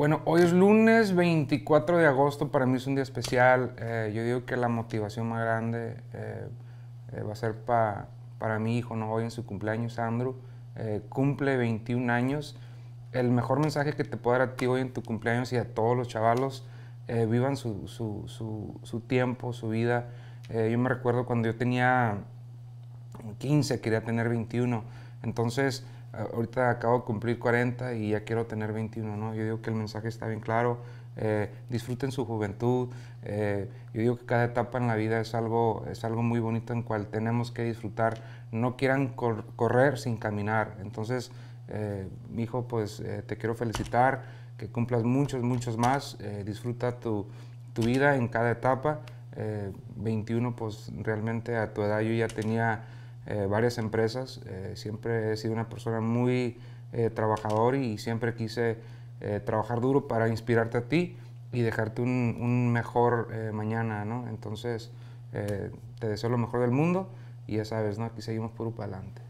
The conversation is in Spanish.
Bueno, hoy es lunes 24 de agosto, para mí es un día especial. Eh, yo digo que la motivación más grande eh, eh, va a ser para mi hijo, ¿no? Hoy en su cumpleaños, Andrew. cumple 21 años. El mejor mensaje que te puedo dar a ti hoy en tu cumpleaños y a todos los chavalos, vivan su, su, tiempo, su vida. yo me recuerdo cuando yo tenía 15, quería tener 21 entonces, eh, ahorita acabo de cumplir 40 y ya quiero tener 21, ¿no? Yo digo que el mensaje está bien claro, eh, disfruten su juventud, eh, yo digo que cada etapa en la vida es algo, es algo muy bonito en cual tenemos que disfrutar, no quieran correr sin caminar, entonces, mi hijo, pues te quiero felicitar, que cumplas muchos, muchos más, disfruta tu, tu, vida en cada etapa, 21, pues realmente a tu edad yo ya tenía eh, varias empresas. Eh, siempre he sido una persona muy trabajadora eh, trabajador y siempre quise trabajar duro para inspirarte a ti y dejarte un, mejor mañana, ¿no? Entonces, te deseo lo mejor del mundo y ya sabes, ¿no? Aquí seguimos puro para adelante.